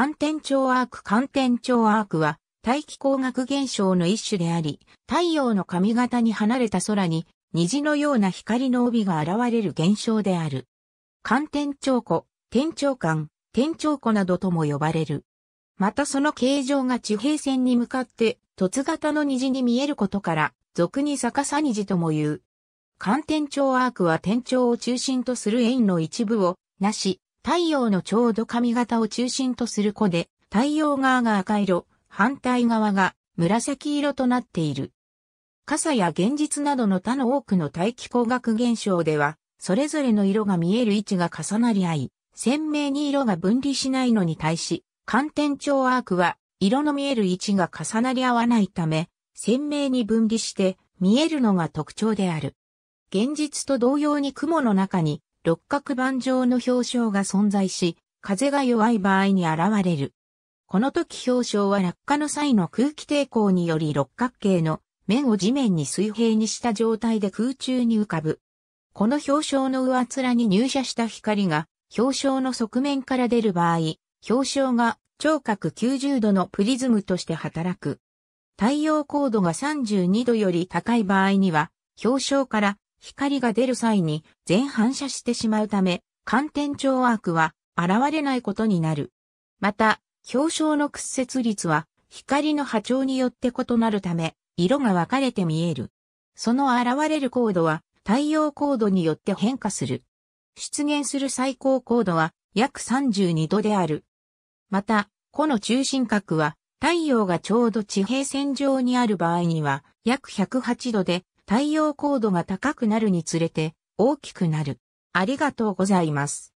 寒天超アーク寒天超アークは、大気光学現象の一種であり、太陽の髪型に離れた空に、虹のような光の帯が現れる現象である。寒天超湖、天頂間、天頂湖などとも呼ばれる。またその形状が地平線に向かって、凸型の虹に見えることから、俗に逆さ虹とも言う。寒天頂アークは天頂を中心とする円の一部を、なし、太陽のちょうど髪型を中心とする子で、太陽側が赤色、反対側が紫色となっている。傘や現実などの他の多くの大気光学現象では、それぞれの色が見える位置が重なり合い、鮮明に色が分離しないのに対し、観点調アークは、色の見える位置が重なり合わないため、鮮明に分離して見えるのが特徴である。現実と同様に雲の中に六角板状の氷床が存在し、風が弱い場合に現れる。この時氷床は落下の際の空気抵抗により六角形の面を地面に水平にした状態で空中に浮かぶ。この氷床の上面に入射した光が氷床の側面から出る場合、氷床が聴覚90度のプリズムとして働く。太陽高度が32度より高い場合には、氷床から光が出る際に全反射してしまうため、寒天調アークは現れないことになる。また、表彰の屈折率は光の波長によって異なるため、色が分かれて見える。その現れる高度は太陽高度によって変化する。出現する最高高度は約32度である。また、弧の中心角は太陽がちょうど地平線上にある場合には約108度で太陽高度が高くなるにつれて大きくなる。ありがとうございます。